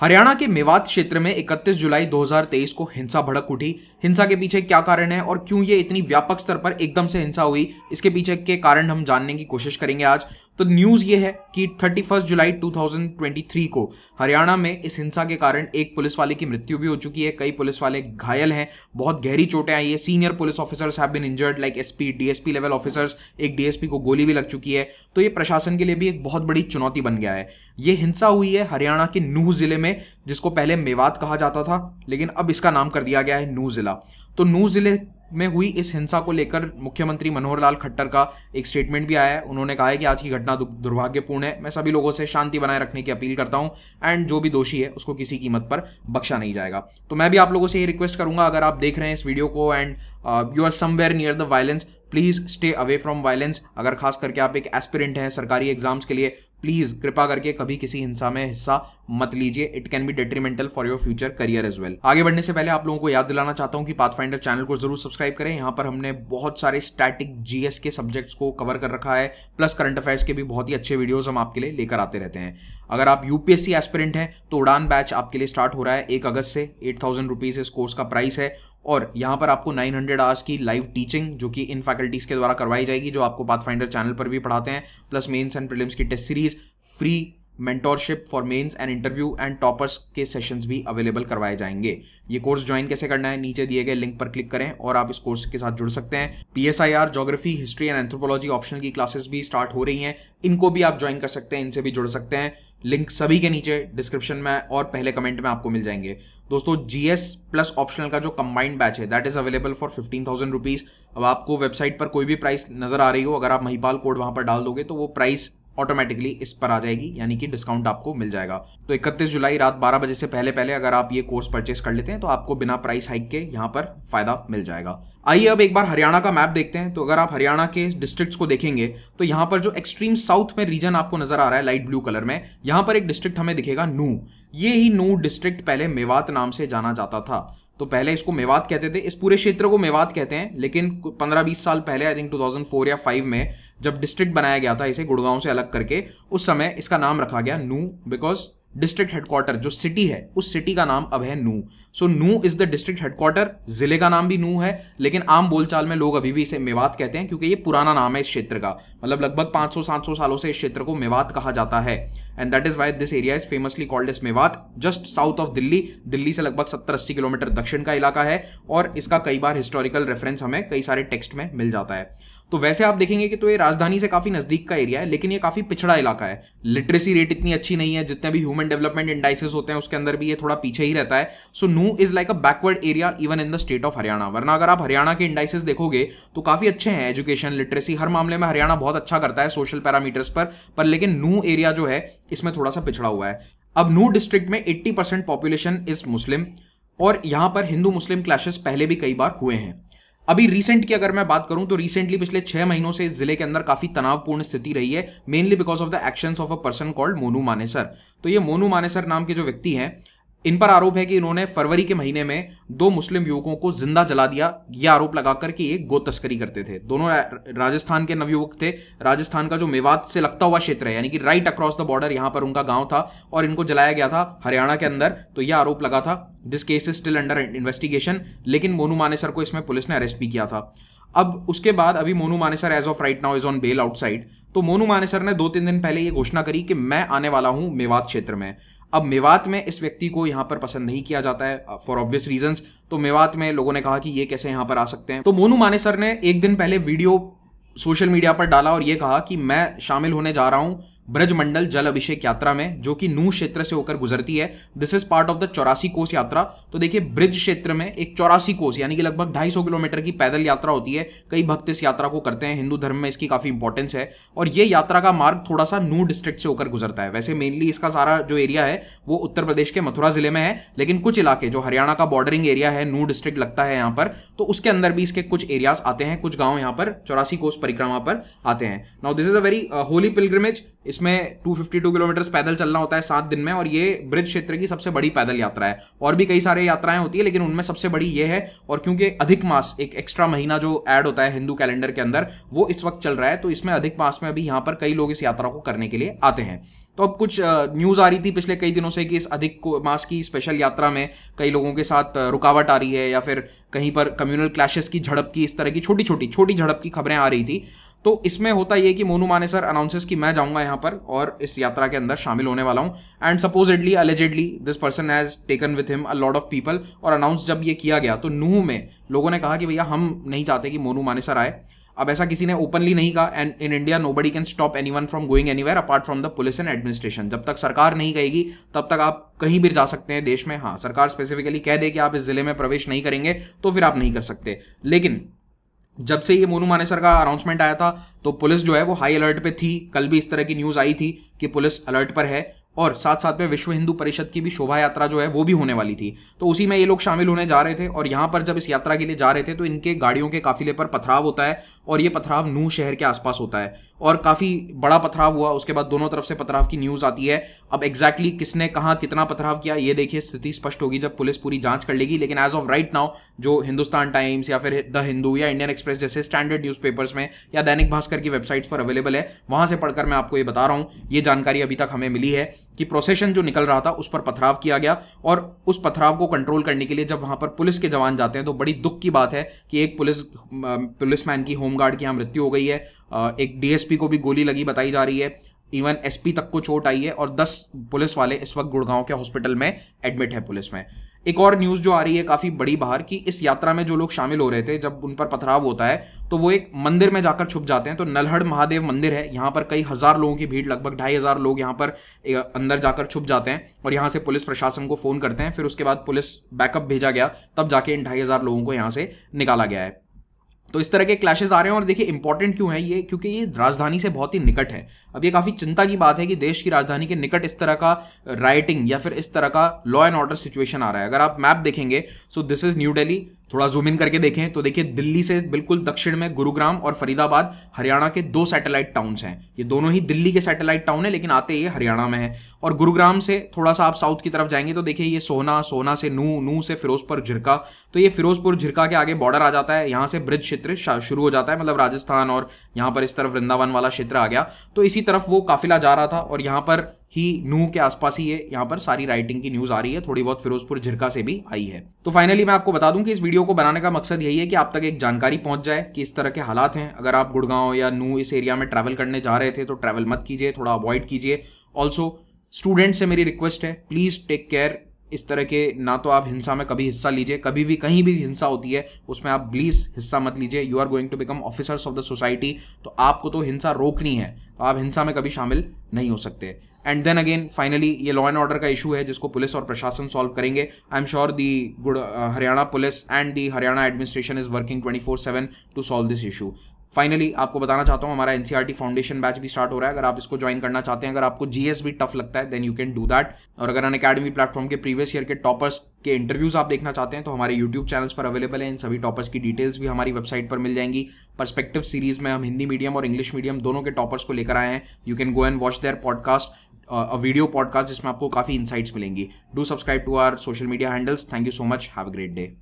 हरियाणा के मेवात क्षेत्र में 31 जुलाई 2023 को हिंसा भड़क उठी हिंसा के पीछे क्या कारण है और क्यों ये इतनी व्यापक स्तर पर एकदम से हिंसा हुई इसके पीछे के कारण हम जानने की कोशिश करेंगे आज तो न्यूज़ ये है कि 31 जुलाई 2023 को हरियाणा में इस हिंसा के कारण एक पुलिस वाले की मृत्यु भी हो चुकी है कई पुलिस वाले घायल हैं बहुत गहरी चोटें आई है senior police officers have been injured like SP DSP level officers एक डीएसपी को गोली भी लग चुकी है तो ये प्रशासन के लिए भी एक बहुत बड़ी चुनौती बन गया है ये हिंसा हुई है हरियाणा के नूह जिले में जिसको पहले मेवात कहा जाता था लेकिन अब इसका नाम कर दिया गया है नूह जिला तो नूह जिले में हुई इस हिंसा को लेकर मुख्यमंत्री मनोहर लाल खट्टर का एक स्टेटमेंट भी आया है उन्होंने कहा है कि आज की घटना दुर्भाग्यपूर्ण है मैं सभी लोगों से शांति बनाए रखने की अपील करता हूं एंड जो भी दोषी है उसको किसी कीमत पर बख्शा नहीं जाएगा तो मैं भी आप लोगों से ये रिक्वेस्ट करूंगा अगर आप देख रहे हैं इस वीडियो को and you are somewhere near the violence please stay away from violence अगर खास करके आप एक एस्पिरेंट हैं सरकारी एग्जाम्स के लिए प्लीज़ कृपा करके कभी किसी हिंसा में हिस्सा मत लीजिए it can be detrimental for your future career as well आगे बढ़ने से पहले आप लोगों को याद दिलाना चाहता हूं कि फाइंडर चैनल को जरूर सब्सक्राइब करें यहां पर हमने बहुत सारे स्टैटिक जीएस के सब्जेक्ट्स को कवर कर रखा है प्लस करंट अफेयर्स के भी बहुत ही अच्छे वीडियोज हम आपके लिए लेकर आते रहते हैं अगर आप यूपीएससी एस्पिरेंट हैं तो उड़ान बैच आपके लिए स्टार्ट हो रहा है एक अगस्त से एट थाउजेंड रुपीज इस कोर्स का प्राइस है और यहाँ पर आपको 900 हंड्रेड आवर्स की लाइव टीचिंग जो कि इन फैकल्टीज़ के द्वारा करवाई जाएगी जो आपको पाथ फाइंडर चैनल पर भी पढ़ाते हैं प्लस मेन्स एंड प्रिलिम्स की test series free mentorship for mains and interview and toppers के सेशंस भी अवेलेबल करवाए जाएंगे ये कोर्स ज्वाइन कैसे करना है नीचे दिए गए लिंक पर क्लिक करें और आप इस कोर्स के साथ जुड़ सकते हैं P S I R geography history and anthropology optional की क्लासेस भी स्टार्ट हो रही हैं इनको भी आप ज्वाइन कर सकते हैं इनसे भी जुड़ सकते हैं लिंक सभी के नीचे डिस्क्रिप्शन में और पहले कमेंट में आपको मिल जाएंगे दोस्तों जी एस प्लस ऑप्शनल का जो कंबाइंड बैच है that is available for fifteen thousand rupees अब आपको वेबसाइट पर कोई भी प्राइस नजर आ रही हो अगर आप महिपाल कोड वहां पर डाल दोगे तो वो प्राइस ऑटोमेटिकली इस पर आ जाएगी यानी कि डिस्काउंट आपको मिल जाएगा तो 31 जुलाई रात 12 बजे से पहले पहले अगर आप ये कोर्स परचेस कर लेते हैं तो आपको बिना प्राइस हाइक के यहाँ पर फायदा मिल जाएगा आइए अब एक बार हरियाणा का मैप देखते हैं तो अगर आप हरियाणा के डिस्ट्रिक्ट्स को देखेंगे तो यहाँ पर जो एक्सट्रीम साउथ में रीजन आपको नजर आ रहा है लाइट ब्लू कलर में यहाँ पर एक डिस्ट्रिक्ट हमें दिखेगा नू ये ही नू डिस्ट्रिक्ट पहले मेवात नाम से जाना जाता था तो पहले इसको मेवात कहते थे इस पूरे क्षेत्र को मेवात कहते हैं लेकिन 15-20 साल पहले आई थिंक 2004 या 5 में जब डिस्ट्रिक्ट बनाया गया था इसे गुड़गांव से अलग करके उस समय इसका नाम रखा गया नू बिकॉज डिस्ट्रिक्ट हेडक्वार्टर जो सिटी है उस सिटी का नाम अब है नू सो Nuh is the district headquarter जिले का नाम भी नू है लेकिन आम बोलचाल में लोग अभी भी इसे मेवात कहते हैं क्योंकि ये पुराना नाम है इस क्षेत्र का मतलब लगभग 500-700 सालों से इस क्षेत्र को मेवात कहा जाता है and that is why this area is famously called as Mewat just south of Delhi Delhi से लगभग सत्तर अस्सी किलोमीटर दक्षिण का इलाका है और इसका कई बार हिस्टोरिकल रेफरेंस हमें कई सारे टेक्स्ट में मिल जाता है तो वैसे आप देखेंगे कि तो ये राजधानी से काफी नजदीक का एरिया है लेकिन ये काफी पिछड़ा इलाका है लिटरेसी रेट इतनी अच्छी नहीं है जितने भी ह्यूमन डेवलपमेंट इंडाइसेस होते हैं उसके अंदर भी ये थोड़ा पीछे ही रहता है so Nuh is like a backward area even in the state of Haryana वरना अगर आप हरियाणा के इंडाइसेस देखोगे तो काफी अच्छे हैं एजुकेशन लिटरेसी हर मामले में हरियाणा बहुत अच्छा करता है सोशल पैरामीटर्स पर पर लेकिन नू एरिया जो है इसमें थोड़ा सा पिछड़ा हुआ है अब नू डिस्ट्रिक्ट में 80 परसेंट पॉपुलेशन इज मुस्लिम और यहाँ पर हिंदू मुस्लिम क्लैशेस पहले भी कई बार हुए हैं अभी रिसेंट की अगर मैं बात करूं तो रिसेंटली पिछले छह महीनों से इस जिले के अंदर काफी तनावपूर्ण स्थिति रही है mainly because of the action of a person called Monu Manesar तो ये मोनू मानेसर नाम के जो व्यक्ति हैं इन पर आरोप है कि इन्होंने फरवरी के महीने में दो मुस्लिम युवकों को जिंदा जला दिया यह आरोप लगाकर कि ये गो तस्करी करते थे दोनों राजस्थान के नवयुवक थे राजस्थान का जो मेवात से लगता हुआ क्षेत्र है यानी कि राइट अक्रॉस द बॉर्डर यहां पर उनका गांव था और इनको जलाया गया था हरियाणा के अंदर तो यह आरोप लगा था this case is still under investigation लेकिन मोनू मानेसर को इसमें पुलिस ने अरेस्ट भी किया था अब उसके बाद अभी Monu Manesar as of right now is on bail outside तो मोनू मानेसर ने दो तीन दिन पहले ये घोषणा करी कि मैं आने वाला हूं मेवात क्षेत्र में अब मेवात में इस व्यक्ति को यहां पर पसंद नहीं किया जाता है फॉर ऑब्वियस रीजन तो मेवात में लोगों ने कहा कि ये कैसे यहां पर आ सकते हैं तो मोनू मानेसर ने एक दिन पहले वीडियो सोशल मीडिया पर डाला और ये कहा कि मैं शामिल होने जा रहा हूं ब्रजमंडल जल अभिषेक यात्रा में जो कि नू क्षेत्र से होकर गुजरती है this is part of the Chaurasi Kos यात्रा तो देखिए ब्रिज क्षेत्र में एक चौरासी कोस यानी कि लगभग 250 किलोमीटर की पैदल यात्रा होती है कई भक्त इस यात्रा को करते हैं हिंदू धर्म में इसकी काफ़ी इंपॉर्टेंस है और ये यात्रा का मार्ग थोड़ा सा नू डिस्ट्रिक्ट से होकर गुजरता है वैसे मेनली इसका सारा जो एरिया है वो उत्तर प्रदेश के मथुरा जिले में है लेकिन कुछ इलाके जो हरियाणा का बॉर्डरिंग एरिया है नू डिस्ट्रिक्ट लगता है यहाँ पर तो उसके अंदर भी इसके कुछ एरियाज आते हैं कुछ गाँव यहाँ पर चौरासी कोस परिक्रमा पर आते हैं now this is a very holy pilgrimage इस इसमें 252 किलोमीटर पैदल चलना होता है सात दिन में और ये ब्रिज क्षेत्र की सबसे बड़ी पैदल यात्रा है और भी कई सारी यात्राएं होती है लेकिन उनमें सबसे बड़ी ये है और क्योंकि अधिक मास एक एक्स्ट्रा महीना जो ऐड होता है हिंदू कैलेंडर के अंदर वो इस वक्त चल रहा है तो इसमें अधिक मास में अभी यहाँ पर कई लोग इस यात्रा को करने के लिए आते हैं तो अब कुछ न्यूज़ आ रही थी पिछले कई दिनों से कि इस अधिक मास की स्पेशल यात्रा में कई लोगों के साथ रुकावट आ रही है या फिर कहीं पर कम्युनल क्लैशेस की झड़प की इस तरह की छोटी छोटी छोटी झड़प की खबरें आ रही थी तो इसमें होता यह कि मोनू मानेसर अनाउंसेस कि मैं जाऊंगा यहां पर और इस यात्रा के अंदर शामिल होने वाला हूं and supposedly allegedly this person has taken with him a lot of people और अनाउंस जब ये किया गया तो नूह में लोगों ने कहा कि भैया हम नहीं चाहते कि मोनू मानेसर आए अब ऐसा किसी ने ओपनली नहीं कहा and in India nobody can stop anyone from going where apart from the police and administration जब तक सरकार नहीं कहेगी तब तक आप कहीं भी जा सकते हैं देश में हाँ सरकार स्पेसिफिकली कह दे कि आप इस जिले में प्रवेश नहीं करेंगे तो फिर आप नहीं कर सकते लेकिन जब से ये मोनू मानेसर का अनाउंसमेंट आया था तो पुलिस जो है वो हाई अलर्ट पे थी कल भी इस तरह की न्यूज़ आई थी कि पुलिस अलर्ट पर है और साथ साथ में विश्व हिंदू परिषद की भी शोभा यात्रा जो है वो भी होने वाली थी तो उसी में ये लोग शामिल होने जा रहे थे और यहाँ पर जब इस यात्रा के लिए जा रहे थे तो इनके गाड़ियों के काफिले पर पथराव होता है और ये पथराव नू शहर के आसपास होता है और काफ़ी बड़ा पथराव हुआ उसके बाद दोनों तरफ से पथराव की न्यूज़ आती है अब एग्जैक्टली exactly किसने कहाँ कितना पथराव किया ये देखिए स्थिति स्पष्ट होगी जब पुलिस पूरी जांच कर लेगी लेकिन एज ऑफ राइट नाउ जो हिंदुस्तान टाइम्स या फिर द हिंदू या इंडियन एक्सप्रेस जैसे स्टैंडर्ड न्यूज़पेपर्स में या दैनिक भास्कर की वेबसाइट्स पर अवेलेबल है वहाँ से पढ़कर मैं आपको ये बता रहा हूँ ये जानकारी अभी तक हमें मिली है कि प्रोसेशन जो निकल रहा था उस पर पथराव किया गया और उस पथराव को कंट्रोल करने के लिए जब वहां पर पुलिस के जवान जाते हैं तो बड़ी दुख की बात है कि एक पुलिस पुलिसमैन की होमगार्ड की यहाँ मृत्यु हो गई है एक डीएसपी को भी गोली लगी बताई जा रही है इवन एसपी तक को चोट आई है और दस पुलिस वाले इस वक्त गुड़गांव के हॉस्पिटल में एडमिट है पुलिस में एक और न्यूज़ जो आ रही है काफ़ी बड़ी बाहर कि इस यात्रा में जो लोग शामिल हो रहे थे जब उन पर पथराव होता है तो वो एक मंदिर में जाकर छुप जाते हैं तो नलहड़ महादेव मंदिर है यहाँ पर कई हज़ार लोगों की भीड़ लगभग ढाई हज़ार लोग यहाँ पर अंदर जाकर छुप जाते हैं और यहाँ से पुलिस प्रशासन को फ़ोन करते हैं फिर उसके बाद पुलिस बैकअप भेजा गया तब जाके इन ढाई हज़ार लोगों को यहाँ से निकाला गया है तो इस तरह के क्लैशेज आ रहे हैं और देखिए इंपॉर्टेंट क्यों है ये क्योंकि ये राजधानी से बहुत ही निकट है अब ये काफ़ी चिंता की बात है कि देश की राजधानी के निकट इस तरह का राइटिंग या फिर इस तरह का लॉ एंड ऑर्डर सिचुएशन आ रहा है अगर आप मैप देखेंगे so this is New Delhi थोड़ा जूम इन करके देखें तो देखिए दिल्ली से बिल्कुल दक्षिण में गुरुग्राम और फरीदाबाद हरियाणा के दो सैटेलाइट टाउन्स हैं ये दोनों ही दिल्ली के सैटेलाइट टाउन है लेकिन आते ये हरियाणा में है और गुरुग्राम से थोड़ा सा आप साउथ की तरफ जाएंगे तो देखिए ये सोना सोना से नू नू से फिरोजपुर झिरका तो ये फिरोजपुर झिरका के आगे बॉर्डर आ जाता है यहाँ से ब्रिज क्षेत्र शुरू हो जाता है मतलब राजस्थान और यहाँ पर इस तरफ वृंदावन वाला क्षेत्र आ गया तो इसी तरफ वो काफिला जा रहा था और यहाँ पर ही नू के आसपास ही ये यहाँ पर सारी राइटिंग की न्यूज़ आ रही है थोड़ी बहुत फिरोजपुर झिरका से भी आई है तो फाइनली मैं आपको बता दूं कि इस वीडियो को बनाने का मकसद यही है कि आप तक एक जानकारी पहुंच जाए कि इस तरह के हालात हैं अगर आप गुड़गांव या नू इस एरिया में ट्रैवल करने जा रहे थे तो ट्रैवल मत कीजिए थोड़ा अवॉइड कीजिए ऑल्सो स्टूडेंट से मेरी रिक्वेस्ट है प्लीज़ टेक केयर इस तरह के ना तो आप हिंसा में कभी हिस्सा लीजिए कभी भी कहीं भी हिंसा होती है उसमें आप प्लीज़ हिस्सा मत लीजिए you are going to become officers of the society तो आपको तो हिंसा रोकनी है तो आप हिंसा में कभी शामिल नहीं हो सकते एंड देन अगेन फाइनली ये लॉ एंड ऑर्डर का इशू है जिसको पुलिस और प्रशासन सॉल्व करेंगे I am sure the good Haryana police and the Haryana administration is working twenty four seven to solve this issue finally आपको बताना चाहता हूँ हमारा एनसीआर फाउंडेशन बैच भी स्टार्ट हो रहा है अगर आप इसको ज्वाइन करना चाहते हैं अगर आपको जीएस भी टफ लगता है then you can do that और अगर अन अकेडमी प्लेटफॉर्म के प्रीवियस ईयर के टॉपर्स के इंटरव्यूज आप देखना चाहते हैं तो हमारे यूट्यूब चैनल्स पर अवेलेबल है इन सभी टॉपर्स की डिटेल्स भी हमारी वेबसाइट पर मिल जाएंगी परस्पेक्टिव सीरीज में हम हिंदी मीडियम और इंग्लिश मीडियम दोनों के टॉपर्स को लेकर आए हैं you can go and watch their podcast a video podcast जिसमें आपको काफी इंसाइट्स मिलेंगी do subscribe to our social media handles thank you so much have a great day